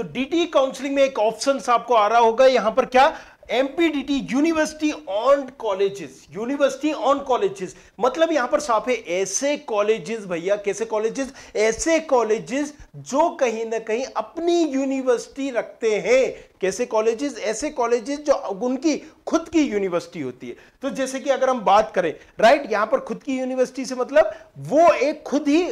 तो DT counselling e में एक ऑप्शन आपको आ रहा होगा यहां पर क्या एमपीडीटी university on colleges university on colleges मतलब यहां पर साफ है ऐसे कॉलेजेस भैया कैसे कॉलेजेस ऐसे कॉलेजेस जो कहीं ना कहीं अपनी यूनिवर्सिटी रखते हैं कैसे कॉलेजेस ऐसे कॉलेजेस जो उनकी खुद की यूनिवर्सिटी होती है तो जैसे कि अगर हम बात करें राइट यहां पर खुद की यूनिवर्सिटी से मतलब वो एक खुद ही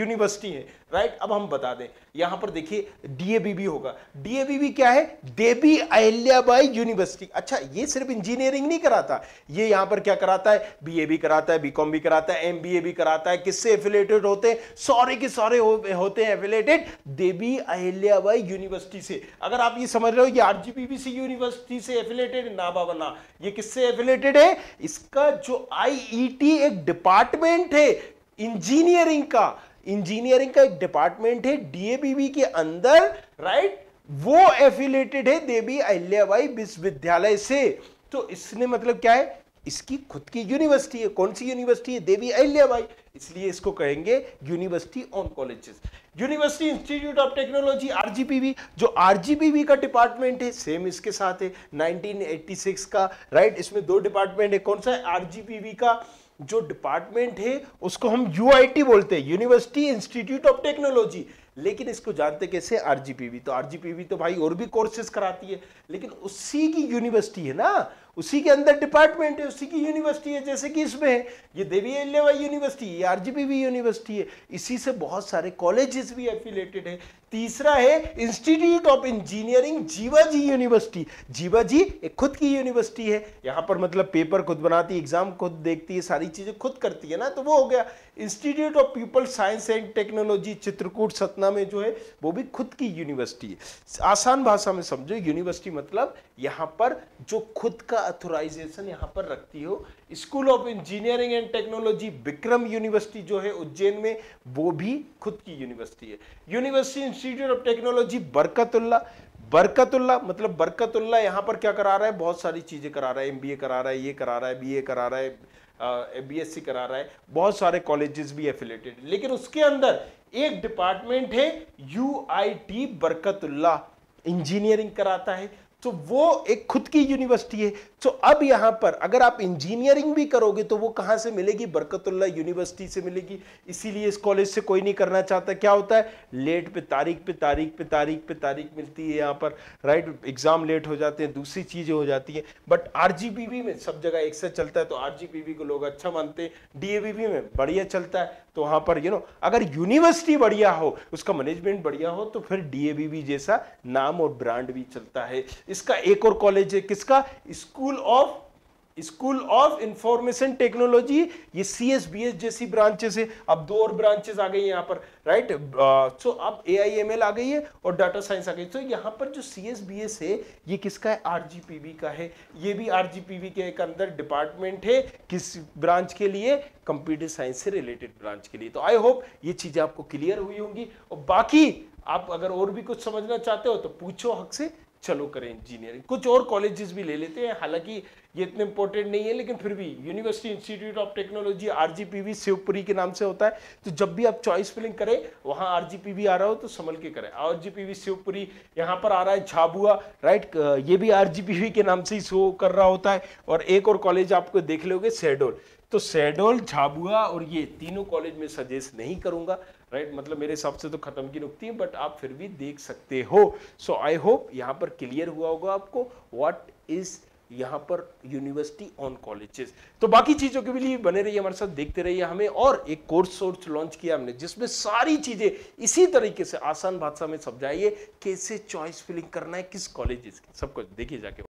यूनिवर्सिटी है राइट अब हम बता दें यहां पर देखिए डीएबीबी होगा डीएबीबी क्या है देवी अहिल्याबाई यूनिवर्सिटी ठीक अच्छा ये सिर्फ इंजीनियरिंग नहीं कराता ये यहां पर क्या कराता है बीए भी कराता है बीकॉम भी कराता है एमबीए भी कराता है किससे एफिलेटेड होते हैं सारे के सारे हो, होते हैं एफिलेटेड देवी अहिल्याबाई यूनिवर्सिटी से अगर आप ये समझ रहे हो कि आरजीपीबीसी यूनिवर्सिटी से एफिलेटेड ना बाबना ये किससे एफिलेटेड है इसका जो आईईटी e एक डिपार्टमेंट है इंजीनियरिंग का इंजीनियरिंग का एक डिपार्टमेंट है डीएबीबी के अंदर राइट वो एफिलेटेड है देवी अहिल्याबाई विश्वविद्यालय से तो इसने मतलब क्या है इसकी खुद की यूनिवर्सिटी है कौन सी यूनिवर्सिटी है देवी अहिल्याबाई इसलिए इसको कहेंगे university on colleges university institute of technology RGPV जो आरजीपीवी का डिपार्टमेंट है सेम इसके साथ है 1986 का राइट इसमें दो डिपार्टमेंट है कौन सा है आरजीपीवी का जो डिपार्टमेंट है उसको हम यूआईटी बोलते हैं यूनिवर्सिटी इंस्टीट्यूट ऑफ टेक्नोलॉजी लेकिन इसको जानते कैसे आरजीपीवी तो आरजीपीवी तो भाई और भी कोर्सेज कराती है लेकिन उसी की यूनिवर्सिटी है ना उसी के अंदर डिपार्टमेंट है उसी की यूनिवर्सिटी है जैसे कि इसमें है ये देवी एलेवा यूनिवर्सिटी ये आर भी यूनिवर्सिटी है इसी से बहुत सारे कॉलेजेस भी एफिलेटेड है तीसरा है institute of engineering Jiwaji university Jiwaji एक खुद की यूनिवर्सिटी है यहाँ पर मतलब पेपर खुद बनाती एग्जाम खुद देखती है सारी चीज़ें खुद करती है ना तो वो हो गया institute of people science and technology Chitrakoot Satna में जो है वो भी खुद की यूनिवर्सिटी है आसान भाषा में समझो यूनिवर्सिटी मतलब यहाँ पर जो खुद का अथोराइजेशन यहाँ पर रखती हो school of engineering and technology Vikram university जो है उज्जैन में वो भी खुद की यूनिवर्सिटी है university institute of technology Barkatullah Barkatullah मतलब बरकतुल्ला यहाँ पर क्या करा रहा है बहुत सारी चीज़ें करा रहा है एम करा रहा है ये करा रहा है बी करा रहा है बी बीएससी करा रहा है बहुत सारे कॉलेजेस भी एफिलेटेड लेकिन उसके अंदर एक डिपार्टमेंट है यूआईटी बरकतुल्ला इंजीनियरिंग कराता है तो वो एक खुद की यूनिवर्सिटी है तो अब यहाँ पर अगर आप इंजीनियरिंग भी करोगे तो वो कहां से मिलेगी बरकतुल्ला यूनिवर्सिटी से मिलेगी इसीलिए इस कॉलेज से कोई नहीं करना चाहता क्या होता है लेट पे तारीख पे तारीख पे तारीख पे तारीख मिलती है यहाँ पर राइट एग्जाम लेट हो जाते हैं दूसरी चीज़ें हो जाती हैं बट आर में सब जगह एक से चलता है तो आर को लोग अच्छा मानते हैं डी में बढ़िया चलता है तो वहां पर यू नो अगर यूनिवर्सिटी बढ़िया हो उसका मैनेजमेंट बढ़िया हो तो फिर डी जैसा नाम और ब्रांड भी चलता है इसका एक और कॉलेज है किसका school of school of information technology ये सी एस बी एस जैसी ब्रांचेस है अब दो और ब्रांचेस आ गई यहाँ पर राइट सो so अब ए आई एम एल आ गई है और डाटा साइंस आ गई तो so, यहाँ पर जो सी एस बी एस है ये किसका है आर जी पी बी का है ये भी आर जी पी बी के एक अंदर डिपार्टमेंट है किस ब्रांच के लिए कंप्यूटर साइंस से रिलेटेड ब्रांच के लिए तो आई होप ये चीज़ें आपको क्लियर हुई होंगी और बाकी आप अगर और भी कुछ समझना चाहते हो तो पूछो हक से चलो करें इंजीनियरिंग कुछ और कॉलेजेस भी ले लेते हैं हालांकि ये इतने इंपॉर्टेंट नहीं है लेकिन फिर भी university institute of technology RGPV Shivpuri के नाम से होता है तो जब भी आप चॉइस फिलिंग करें वहाँ आरजीपीवी आ रहा हो तो संभल के करें आरजीपीवी शिवपुरी यहाँ पर आ रहा है झाबुआ राइट ये भी आर के नाम से ही शो कर रहा होता है और एक और कॉलेज आपको देख लोगे शेडोल तो सैडोल झाबुआ और ये तीनों कॉलेज में सजेस्ट नहीं करूंगा राइट right? मतलब मेरे हिसाब से तो ख़त्म की नुकती है बट आप फिर भी देख सकते हो सो आई होप यहाँ पर क्लियर हुआ होगा आपको व्हाट इज़ यहाँ पर यूनिवर्सिटी ऑन कॉलेजेस तो बाकी चीज़ों के लिए बने रहिए हमारे साथ देखते रहिए हमें और एक कोर्स सोर्स लॉन्च किया हमने जिसमें सारी चीज़ें इसी तरीके से आसान भाषा में समझाइए कैसे चॉइस फिलिंग करना है किस कॉलेजेस की सब कुछ देखिए जाके